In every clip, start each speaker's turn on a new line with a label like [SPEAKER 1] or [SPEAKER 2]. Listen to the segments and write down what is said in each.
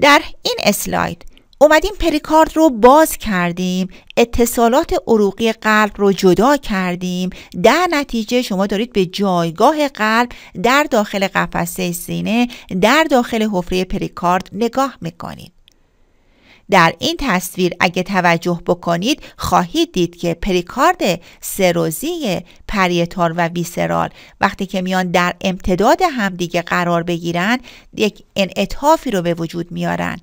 [SPEAKER 1] در این اسلاید اومدیم پریکارد رو باز کردیم اتصالات عروقی قلب رو جدا کردیم در نتیجه شما دارید به جایگاه قلب در داخل قفسه سینه در داخل حفره پریکارد نگاه میکنید در این تصویر اگه توجه بکنید خواهید دید که پریکارد سروزی پریتار و ویسرال وقتی که میان در امتداد همدیگه قرار بگیرن یک انعطافی رو به وجود میارن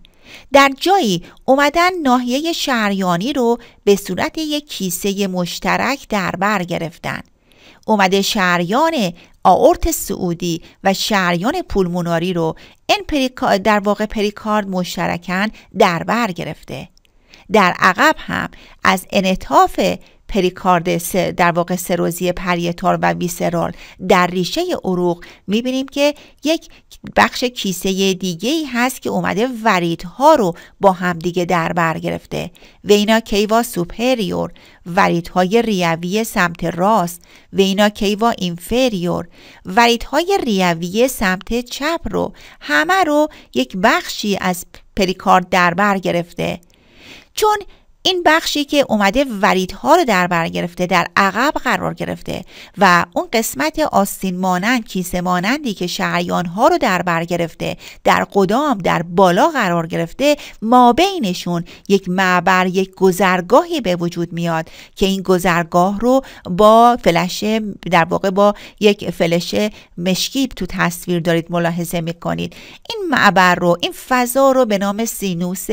[SPEAKER 1] در جایی اومدن ناحیه شریانی رو به صورت یک کیسه مشترک در بر گرفتن اومده شریان آورت سعودی و شریان پولموناری رو در واقع پریکارد مشترکن در بر گرفته در عقب هم از انطاف، پریکارد در واقع سروزی پریتار و ویسرال در ریشه عروق میبینیم که یک بخش کیسه دیگه ای هست که اومده وریدها رو با همدیگه در بر گرفته وینا کیوا سوپریور وریدهای ریوی سمت راست وینا کیوا اینفریور وریدهای ریوی سمت چپ رو همه رو یک بخشی از پریکارد در بر گرفته چون این بخشی که اومده وریدها رو در بر گرفته در عقب قرار گرفته و اون قسمت آستین مانند کیسه مانندی که شریان‌ها ها رو در بر گرفته در قدام در بالا قرار گرفته ما بینشون یک معبر یک گذرگاهی به وجود میاد که این گذرگاه رو با فلش در واقع با یک فلش مشکی تو تصویر دارید ملاحظه میکنید این معبر رو این فضا رو به نام سینوس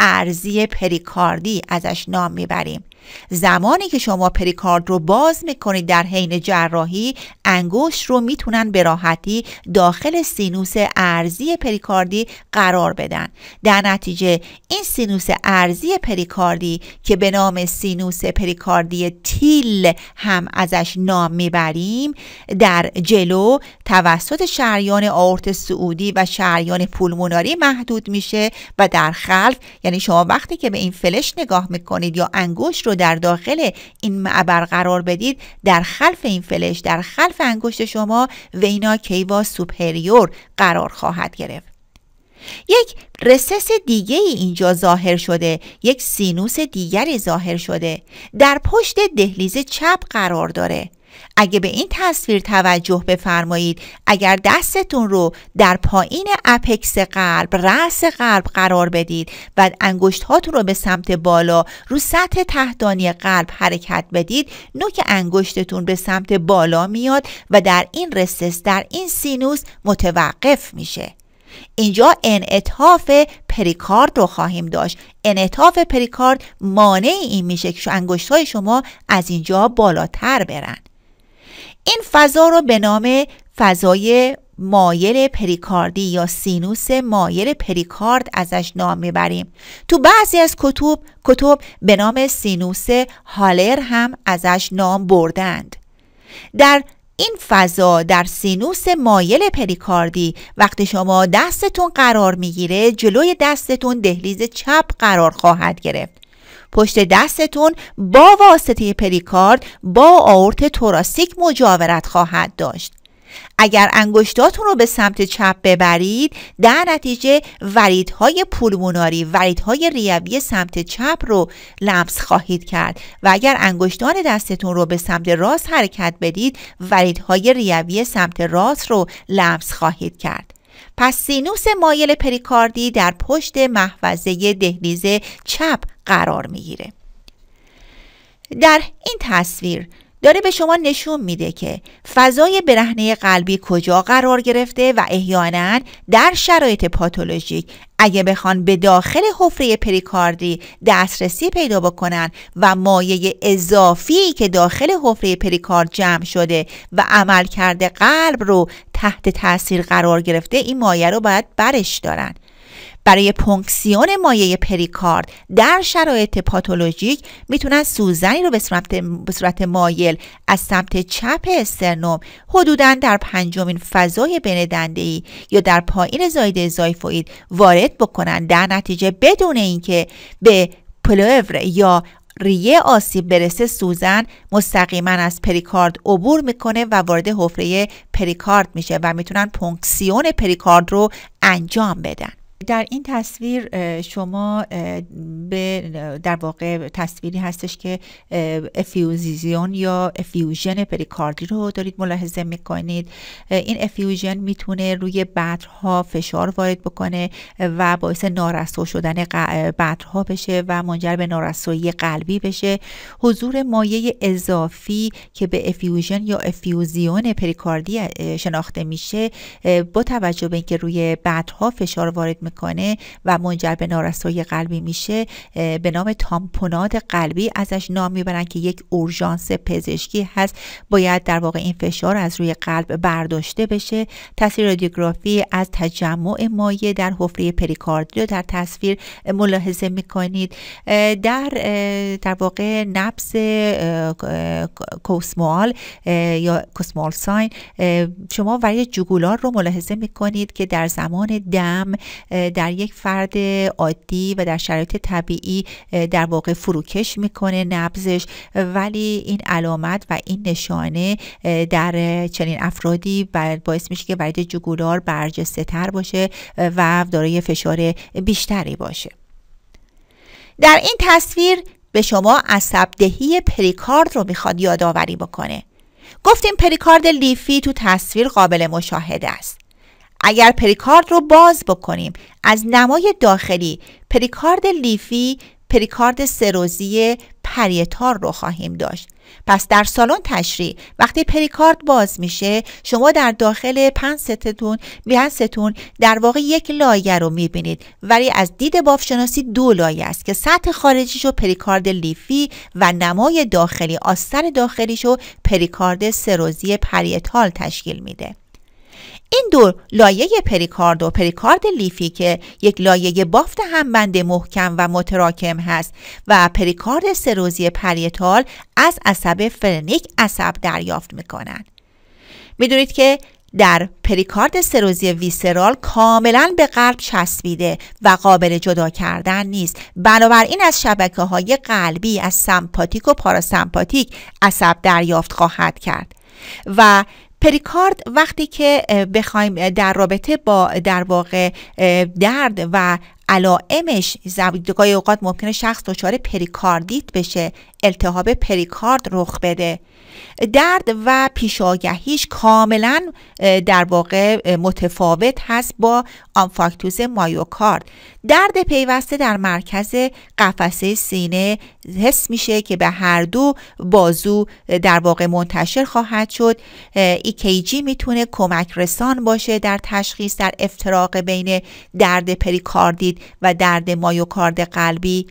[SPEAKER 1] ارزی پریکاردی ازش نام میبریم زمانی که شما پریکارد رو باز میکنید در حین جراحی انگشت رو میتونن به راحتی داخل سینوس ارزی پریکاردی قرار بدن در نتیجه این سینوس ارزی پریکاردی که به نام سینوس پریکاردی تیل هم ازش نام میبریم در جلو توسط شریان آورت سعودی و شریان پولموناری محدود میشه و در خلف یعنی شما وقتی که به این فلش نگاه میکنید یا انگشت رو در داخل این معبر قرار بدید در خلف این فلش در خلف انگشت شما وینا کیوا سوپریور قرار خواهد گرفت یک رسس دیگه اینجا ظاهر شده یک سینوس دیگری ظاهر شده در پشت دهلیز چپ قرار داره اگه به این تصویر توجه بفرمایید اگر دستتون رو در پایین اپکس قلب رأس قلب قرار بدید و انگشت هاتون رو به سمت بالا رو سطح تحتانی قلب حرکت بدید نوک انگشتتون به سمت بالا میاد و در این رسس در این سینوس متوقف میشه اینجا انعطاف پریکارد رو خواهیم داشت انعطاف پریکارد مانع این میشه که انگشت های شما از اینجا بالاتر برند. این فضا رو به نام فضای مایل پریکاردی یا سینوس مایل پریکارد ازش نام میبریم تو بعضی از کتب کتب به نام سینوس هالر هم ازش نام بردند در این فضا در سینوس مایل پریکاردی وقتی شما دستتون قرار میگیره جلوی دستتون دهلیز چپ قرار خواهد گرفت پشت دستتون با واسطه پریکارد با آورت توراسیک مجاورت خواهد داشت اگر انگشتاتون رو به سمت چپ ببرید در نتیجه وریدهای پولموناری وریدهای ریوی سمت چپ رو لمس خواهید کرد و اگر انگشتان دستتون رو به سمت راست حرکت بدید وریدهای ریوی سمت راست رو لمس خواهید کرد پس سینوس مایل پریکاردی در پشت محفظه دهلیز چپ قرار میگیره. در این تصویر داره به شما نشون میده که فضای برهنه قلبی کجا قرار گرفته و احیانا در شرایط پاتولوژیک اگه بخوان به داخل حفره پریکاردی دسترسی پیدا بکنن و مایه اضافی که داخل حفره پریکارد جمع شده و کرده قلب رو تحت تاثیر قرار گرفته این مایه رو باید برش دارن برای پونکسیون مایه پریکارد در شرایط پاتولوژیک میتونن سوزنی رو به صورت, مایل از سمت چپ استرنوم حدودا در پنجمین فضای بین دنده ای یا در پایین زایده زایفوید وارد بکنن در نتیجه بدون اینکه به پلور یا ریه آسیب برسه سوزن مستقیما از پریکارد عبور میکنه و وارد حفره پریکارد میشه و میتونن پونکسیون پریکارد رو انجام بدن در این تصویر شما به در واقع تصویری هستش که افیوزیزیون یا افیوژن پریکاردی رو دارید ملاحظه میکنید این افیوژن میتونه روی بطرها فشار وارد بکنه و باعث نارسو شدن بطرها بشه و منجر به نارسایی قلبی بشه حضور مایه اضافی که به افیوژن یا افیوزیون پریکاردی شناخته میشه با توجه به اینکه روی بطرها فشار وارد میکنه و منجر به نارسایی قلبی میشه به نام تامپوناد قلبی ازش نام میبرن که یک اورژانس پزشکی هست باید در واقع این فشار از روی قلب برداشته بشه تصویر رادیوگرافی از تجمع مایع در حفره پریکاردیو در تصویر ملاحظه میکنید در در واقع نبض کوسمال یا کوسمال ساین شما وری جوگولار رو ملاحظه میکنید که در زمان دم در یک فرد عادی و در شرایط طبیعی در واقع فروکش میکنه نبزش ولی این علامت و این نشانه در چنین افرادی باعث میشه که ورید جگولار برجسته تر باشه و دارای فشار بیشتری باشه در این تصویر به شما عصبدهی پریکارد رو میخواد یادآوری بکنه گفتیم پریکارد لیفی تو تصویر قابل مشاهده است اگر پریکارد رو باز بکنیم از نمای داخلی پریکارد لیفی پریکارد سروزی پریتار رو خواهیم داشت پس در سالن تشریح وقتی پریکارد باز میشه شما در داخل پنستتون ستون در واقع یک لایه رو میبینید ولی از دید بافشناسی دو لایه است که سطح خارجیش و پریکارد لیفی و نمای داخلی آستر داخلیش رو پریکارد سروزی پریتال تشکیل میده این دو لایه پریکارد و پریکارد لیفی که یک لایه بافت همبند محکم و متراکم هست و پریکارد سروزی پریتال از عصب فرنیک عصب دریافت میکنن میدونید که در پریکارد سروزی ویسرال کاملا به قلب چسبیده و قابل جدا کردن نیست بنابراین از شبکه های قلبی از سمپاتیک و پاراسمپاتیک عصب دریافت خواهد کرد و پریکارد وقتی که بخوایم در رابطه با در واقع درد و علائمش زبیدگاه اوقات ممکنه شخص دچار پریکاردیت بشه التهاب پریکارد رخ بده درد و پیشاگهیش کاملا در واقع متفاوت هست با آنفاکتوز مایوکارد درد پیوسته در مرکز قفسه سینه حس میشه که به هر دو بازو در واقع منتشر خواهد شد ایکیجی e میتونه کمک رسان باشه در تشخیص در افتراق بین درد پریکاردید و درد مایوکارد قلبی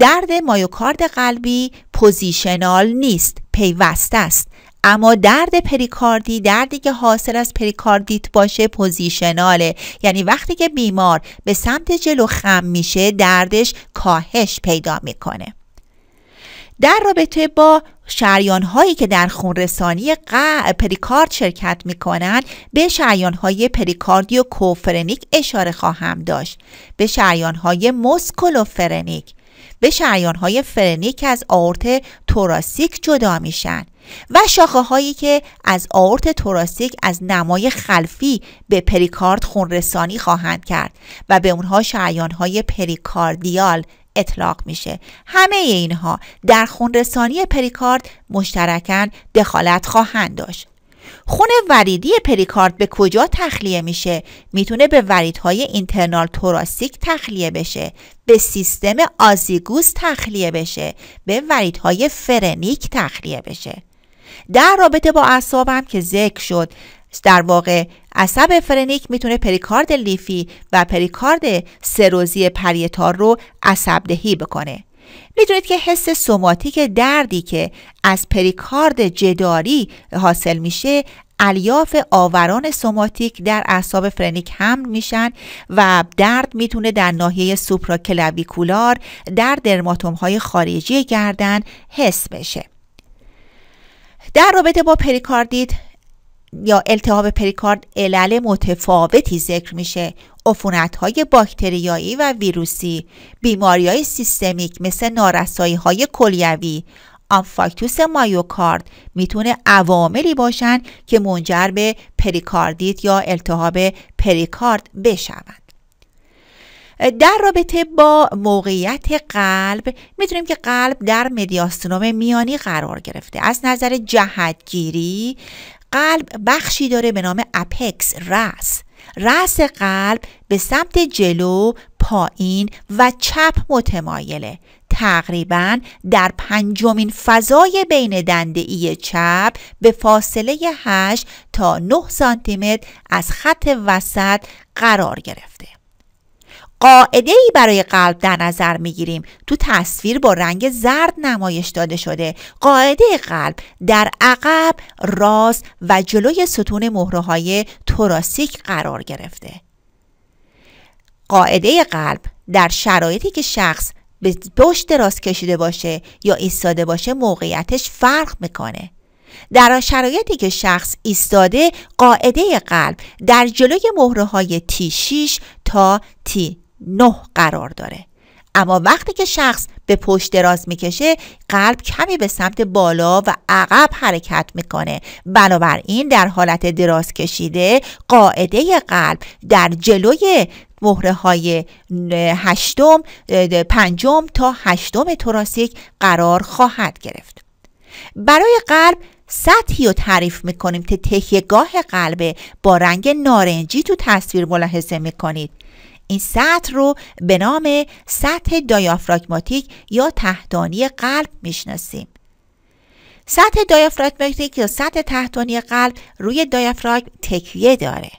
[SPEAKER 1] درد مایوکارد قلبی پوزیشنال نیست پیوسته است اما درد پریکاردی دردی که حاصل از پریکاردیت باشه پوزیشناله یعنی وقتی که بیمار به سمت جلو خم میشه دردش کاهش پیدا میکنه در رابطه با شریان هایی که در خون رسانی پریکارد شرکت می کنند به شریان های پریکاردیو کوفرنیک اشاره خواهم داشت به شریان های مسکولوفرنیک به شریان های از آورت توراسیک جدا میشن و شاخه هایی که از آورت توراسیک از نمای خلفی به پریکارد خونرسانی خواهند کرد و به اونها شریان های پریکاردیال اطلاق میشه همه اینها در خونرسانی پریکارد مشترکاً دخالت خواهند داشت خون وریدی پریکارد به کجا تخلیه میشه میتونه به وریدهای اینترنال توراسیک تخلیه بشه به سیستم آزیگوس تخلیه بشه به وریدهای فرنیک تخلیه بشه در رابطه با اعصابم که ذکر شد در واقع عصب فرنیک میتونه پریکارد لیفی و پریکارد سروزی پریتار رو عصبدهی بکنه میدونید که حس سوماتیک دردی که از پریکارد جداری حاصل میشه الیاف آوران سوماتیک در اعصاب فرنیک هم میشن و درد میتونه در ناحیه سوپراکلاویکولار در درماتوم های خارجی گردن حس بشه در رابطه با پریکاردیت یا التهاب پریکارد علل متفاوتی ذکر میشه عفونت های باکتریایی و ویروسی بیماری های سیستمیک مثل نارسایی های کلیوی آنفاکتوس مایوکارد میتونه عواملی باشن که منجر به پریکاردیت یا التهاب پریکارد بشوند در رابطه با موقعیت قلب میدونیم که قلب در مدیاستنوم میانی قرار گرفته از نظر جهتگیری قلب بخشی داره به نام اپکس رس. رس قلب به سمت جلو پایین و چپ متمایله تقریبا در پنجمین فضای بین دنده ای چپ به فاصله 8 تا 9 سانتیمتر از خط وسط قرار گرفته قاعده ای برای قلب در نظر می گیریم تو تصویر با رنگ زرد نمایش داده شده قاعده قلب در عقب راست و جلوی ستون مهره های توراسیک قرار گرفته قاعده قلب در شرایطی که شخص به پشت راست کشیده باشه یا ایستاده باشه موقعیتش فرق میکنه در شرایطی که شخص ایستاده قاعده قلب در جلوی مهره های T6 تا تی نه قرار داره اما وقتی که شخص به پشت دراز میکشه قلب کمی به سمت بالا و عقب حرکت میکنه بنابراین در حالت دراز کشیده قاعده قلب در جلوی مهره های هشتم پنجم تا هشتم توراسیک قرار خواهد گرفت برای قلب سطحی رو تعریف میکنیم که تکیگاه قلبه با رنگ نارنجی تو تصویر ملاحظه میکنید این سطح رو به نام سطح دایافراگماتیک یا تحتانی قلب میشناسیم سطح دایافراگماتیک یا سطح تحتانی قلب روی دایافراگم تکیه داره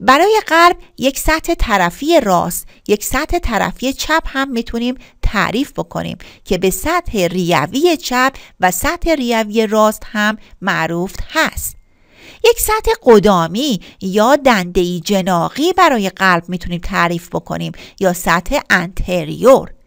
[SPEAKER 1] برای قلب یک سطح طرفی راست یک سطح طرفی چپ هم میتونیم تعریف بکنیم که به سطح ریوی چپ و سطح ریوی راست هم معروف هست یک سطح قدامی یا دنده جناقی برای قلب میتونیم تعریف بکنیم یا سطح انتریور